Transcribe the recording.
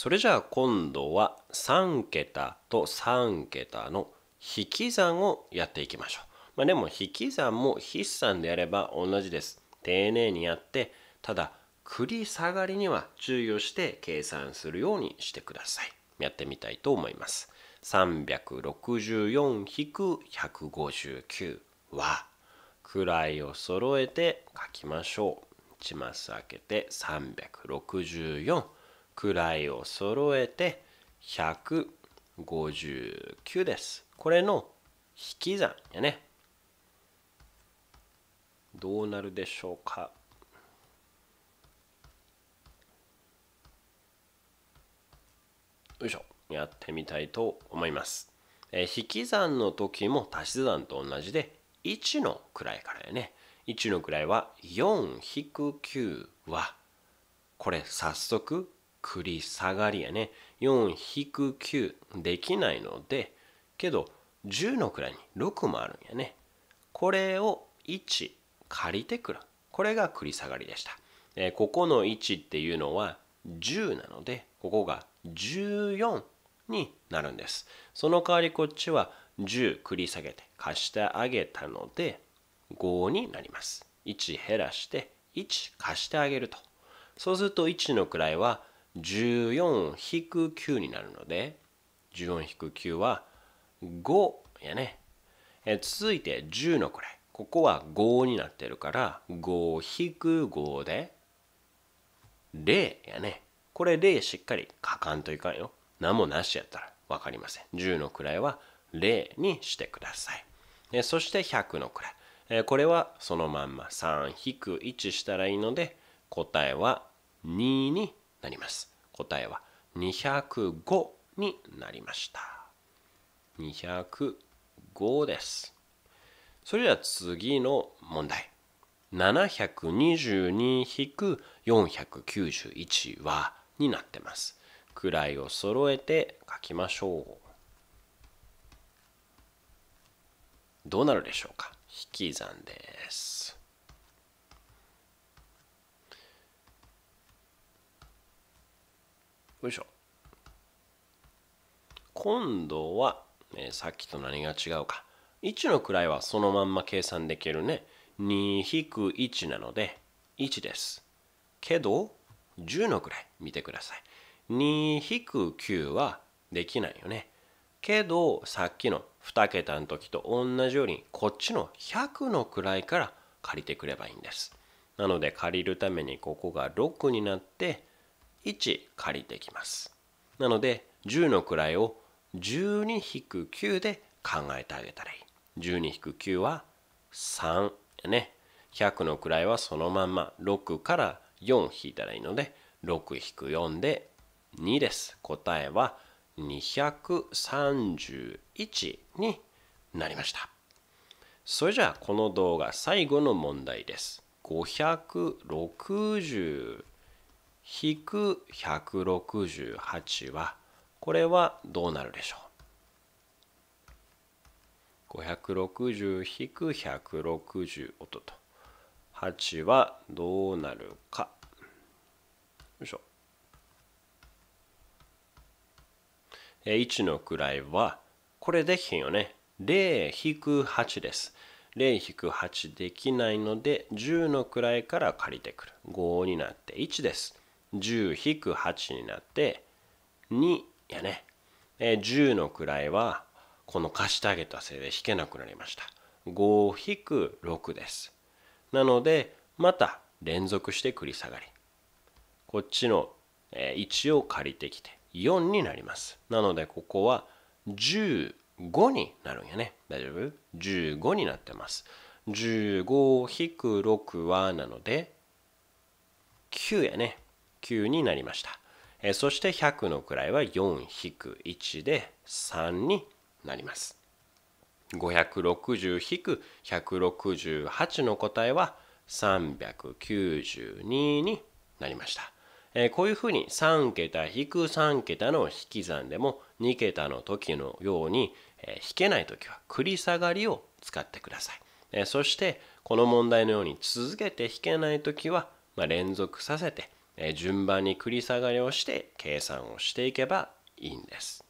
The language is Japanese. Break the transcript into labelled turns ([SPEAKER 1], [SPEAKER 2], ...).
[SPEAKER 1] それじゃあ今度は3桁と3桁の引き算をやっていきましょう。まあ、でも引き算も筆算でやれば同じです。丁寧にやって、ただ繰り下がりには注意をして計算するようにしてください。やってみたいと思います。364-159は位を揃えて書きましょう。1マス開けて364。位を揃えて159です。これの引き算やね。どうなるでしょうか。よいしょ。やってみたいと思います。えー、引き算の時も足し算と同じで1の位からやね。1の位は4-9はこれ早速繰り下がりやね4-9できないのでけど10の位に6もあるんやねこれを1借りてくるこれが繰り下がりでした、えー、ここの1っていうのは10なのでここが14になるんですその代わりこっちは10繰り下げて貸してあげたので5になります1減らして1貸してあげるとそうすると1の位は14-9になるので14-9は5やね、え続いて10の位ここは5になってるから5-5で0やねこれ0しっかり書かんといかんよ何もなしやったら分かりません10の位は0にしてくださいえそして100の位えこれはそのまんま3-1したらいいので答えは2になります答えは205になりました205ですそれでは次の問題722-491はになってます位を揃えて書きましょうどうなるでしょうか引き算ですよいしょ今度は、えー、さっきと何が違うか1の位はそのまんま計算できるね2-1なので1ですけど10の位見てください2-9はできないよねけどさっきの2桁の時と同じようにこっちの100の位から借りてくればいいんですなので借りるためにここが6になって1借りてきますなので10の位を12-9で考えてあげたらいい12-9は3ね100の位はそのまんま6から4引いたらいいので6-4で2です答えは231になりましたそれじゃあこの動画最後の問題です引く168はこれはどうなるでしょう560引く160音と8はどうなるかよいしょ1の位はこれできへんよね0引く8です0引く8できないので10の位から借りてくる5になって1です10-8になって2やね、え10の位はこの貸してあげたせいで弾けなくなりました5-6ですなのでまた連続して繰り下がりこっちの1を借りてきて4になりますなのでここは15になるんやね大丈夫 ?15 になってます15-6はなので9やね9になりました。えそして100の位は4-1で3になります。560-168の答えは392になりました。えこういうふうに3桁引く3桁の引き算でも2桁の時のように、え引けない時は繰り下がりを使ってください。えそしてこの問題のように続けて引けない時は、ま連続させて順番に繰り下がりをして計算をしていけばいいんです。